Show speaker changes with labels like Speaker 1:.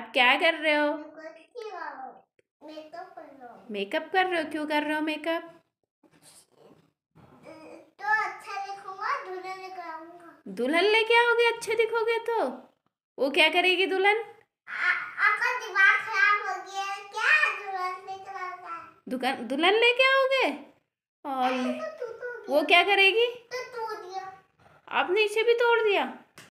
Speaker 1: आप क्या कर रहे हो मेकअप कर रहे हो क्यों कर रहे हो मेकअप तो अच्छा दुल्हन ले क्या होगी अच्छे दिखोगे तो वो क्या करेगी दुल्हन
Speaker 2: दुकान दुल्हन लेके आओगे और तो वो क्या करेगी तो
Speaker 3: तोड़ दिया
Speaker 4: आपने इसे भी तोड़ दिया